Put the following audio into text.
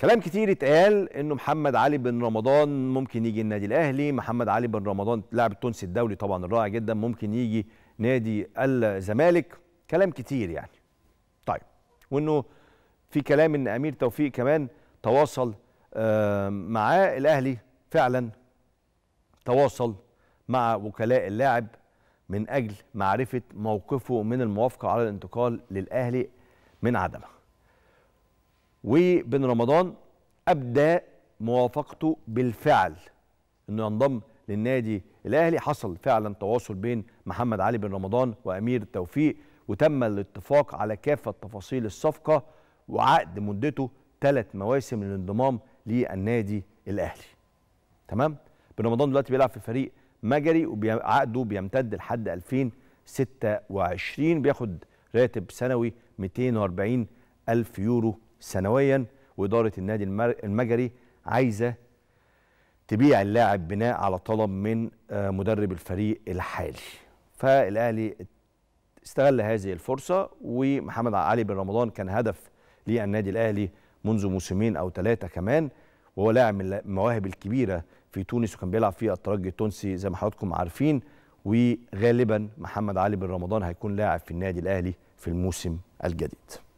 كلام كتير اتقال انه محمد علي بن رمضان ممكن يجي النادي الاهلي محمد علي بن رمضان لاعب التونسي الدولي طبعا الرائع جدا ممكن يجي نادي الزمالك كلام كتير يعني طيب وانه في كلام ان امير توفيق كمان تواصل معاه الاهلي فعلا تواصل مع وكلاء اللاعب من اجل معرفه موقفه من الموافقه على الانتقال للاهلي من عدمه وبن رمضان ابدى موافقته بالفعل انه ينضم للنادي الاهلي حصل فعلا تواصل بين محمد علي بن رمضان وامير توفيق وتم الاتفاق على كافه تفاصيل الصفقه وعقد مدته ثلاث مواسم للانضمام للنادي الاهلي تمام بن رمضان دلوقتي بيلعب في فريق مجري وعقده بيمتد لحد 2026 بياخد راتب سنوي 240 الف يورو سنويا واداره النادي المجري عايزه تبيع اللاعب بناء على طلب من آه، مدرب الفريق الحالي فالاهلي استغل هذه الفرصه ومحمد علي بن رمضان كان هدف للنادي الاهلي منذ موسمين او ثلاثه كمان وهو لاعب من المواهب الكبيره في تونس وكان بيلعب في الترجي التونسي زي ما حضراتكم عارفين وغالبا محمد علي بن رمضان هيكون لاعب في النادي الاهلي في الموسم الجديد